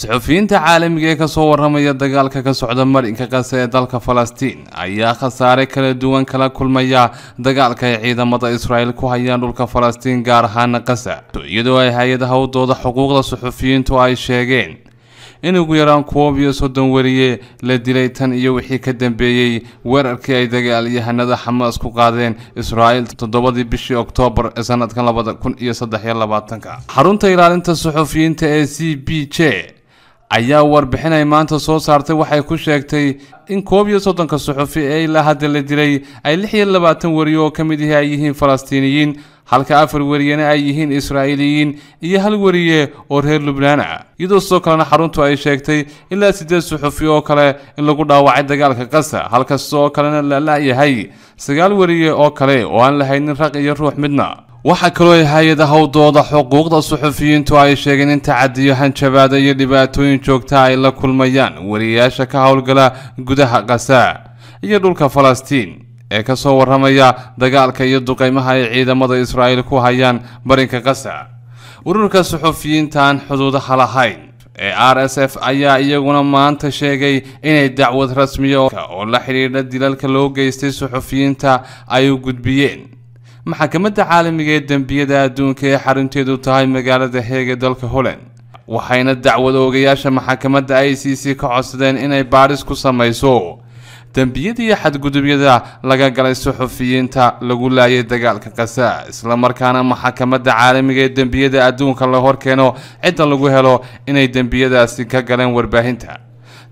saxufiyiinta caalamiga ee kasoo waramaya dagaalka ka socda marinka qase ee dalka falastiin ayaa khasaare kala duwan kala kulmaya dagaalka ay ciidamada israel ku hayaan dhulka falastiin gaar ahaana qasa iyadoo ay hay-adaha u dooda xuquuqda saxufiyiintu ay sheegeen in ugu yaraan koob iyo soddon weriye la dilay tan iyo wixii ka dambeeyey weerarkii ay dagaalyahanada xamaas ku qaadeen israa'iil toddobadii bishii oktoobar ee sanadkan labada kun iyo saddex iyo labaatanka xarunta ilaalinta saxufiyiinta ee c b j ayaa warbixin ay maanta soo saartay waxay ku sheegtay in koob iyo soddonka suxufi ee ilaa hadda la dilay ay lix iyo labaatan weriye oo ka mid ihi ay yihiin falastiiniyiin halka afar weriyena ay yihiin israa'iiliyiin iyo hal weriye oo reer lubnaan ah iyadoo sidoo kalena xaruntu ay sheegtay ilaa siddeed suxufi oo kale in lagu dhaawacay dagaalka qasa halka sidoo kalena la la-yahay sagaal weriye oo kale oo aan lahaynin raq iyo ruux midna waxaa kaloo ay hay dooda xuquuqda suxufiyiintu ay sheegeen in tacadiyo hanjabaada iyo dhibaatooyin joogta ay la kulmayaan wariyayaasha ka howlgala gudaha khaza iyo dhulka falastiin ee ka soo warramaya dagaalka iyo duqaymaha ay ciidamada israa'iil ku hayaan barinka khaza ururka suxufiyiintaan xuduudaha lahayn ee r s f ayaa iyaguna maanta sheegay inay dacwad rasmiya oo la xidhiidha dilalka loo geystay suxufiyiinta ay u gudbiyeen maxkamadda caalamiga ee dembiyada adduunka ee xarunteedu tahay magaalada heeg ee dalka holland waxayna dacwad oogayaasha maxakamadda i c c ka codsadeen inay baadhis ku samayso dembiyada iyo xadgudubyada laga galay suxufiyiinta lagu laayay dagaalka kasa markaana maxakamadda caalamiga ee dembiyada adduunka la horkeeno cidda lagu helo inay dembiyadaasi ka galeen warbaahinta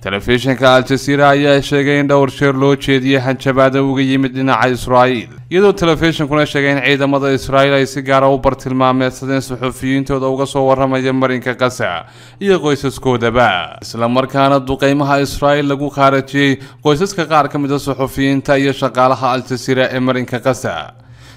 telefishinka al aljaziira ayaa sheegay in dhowr jeer loo jeediyey hanjabaada uga yimid dhinaca israa'iil iyadoo telefishinkuna sheegay in ciidamada israa'iil ay si gaara ah u bartilmaameedsadeen suxufiyiintooda uga soo warramaya marinka kasa iyo qoysaskoodaba isla markaana duqeymaha israa'iil lagu khaarajiyey qoysaska qaar ka mid a ah suxufiyiinta iyo shaqaalaha aljaziira ee marinka kasa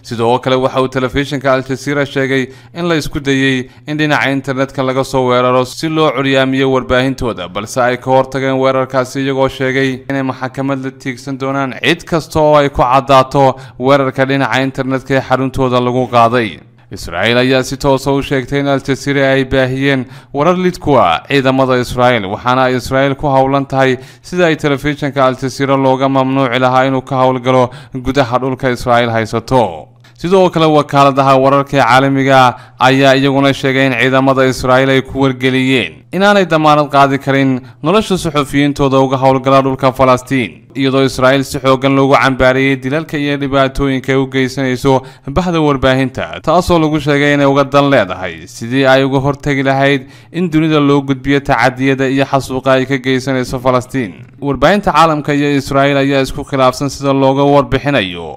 sidoo kale waxa uu telefishinka al sheegay in la isku dayey in dhinaca internetka laga soo weeraro si loo curyaamiyo warbaahintooda balse ay ka hortageen weerarkaasi iyagoo sheegay inay maxakamad la tiigsan doonaan cid kasta oo ay ku caddaato weerarka dhinaca internetka ee xaruntooda lagu qaaday israa'iil ayaa si toosa ah u sheegtay in al ay baahiyeen warar lid kuwa ah ciidamada israa'iil waxaana ay israa'iil ku howlan tahay sida ay telefishinka al looga mamnuuci lahaa inuu ka howlgalo gudaha dhulka israa'iil haysato sidoo kale wakaaladaha wararka ee caalamiga ah ayaa iyaguna sheegay in ciidamada israa'iil ay ku wargeliyeen inaanay damaanad qaadi karin nolosha saxufiyiintooda uga howlgala dhulka falastiin iyadoo israa'iil si xooggan loogu cambaariyey dilalka iyo dhibaatooyinka ay u geysanayso bahda warbaahinta taasoo lagu sheegay inay uga dan leedahay sidii ay uga hortegi lahayd in dunida loo gudbiyo tacadiyada iyo xasuuqa ay ka geysanayso falastiin warbaahinta caalamka iyo israa'iil ayaa isku khilaafsan sida looga warbixinayo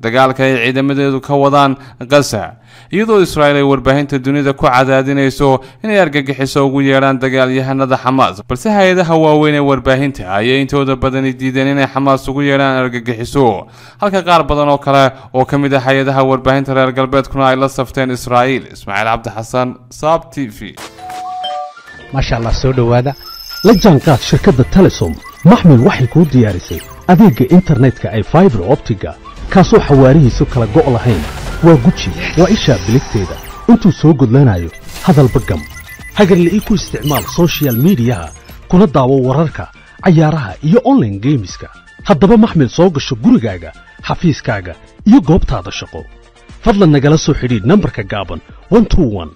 dagaalka ay ciidamadeedu ka wadaan gaza iyadoo israa'iil ay warbaahinta dunida ku cadaadinayso inay argagixiso ugu yeedhaan dagaalyahanada xamaas balse hay-adaha waaweyn ee warbaahinta ayay intooda badani diideen inay xamaas ugu yeedhaan argagixiso halka qaar badan oo kale oo ka mid ah hay-adaha warbaahinta reer galbeedkuna ay la safteen israa'iil ismaaciil cabdi xasan saab t v maasha allah soo dhowaada la jaanqaad shirkadda telesom maxmil waxay kuu diyaarisay adeega internetka ee faibar optiga kaasoo xawaarihiisu kala go' lahayn waa guji waa ishaa biligteeda intuu soo gudlanayo hadalba gam hagarle ii ku isticmaal sochial miidiyaha kuna daawo wararka cayaaraha iyo online geemiska haddaba maxmil soo gasho gurigaaga xafiiskaaga iyo goobtaada shaqo fadlan nagala soo xidhiidh nambarka gaaban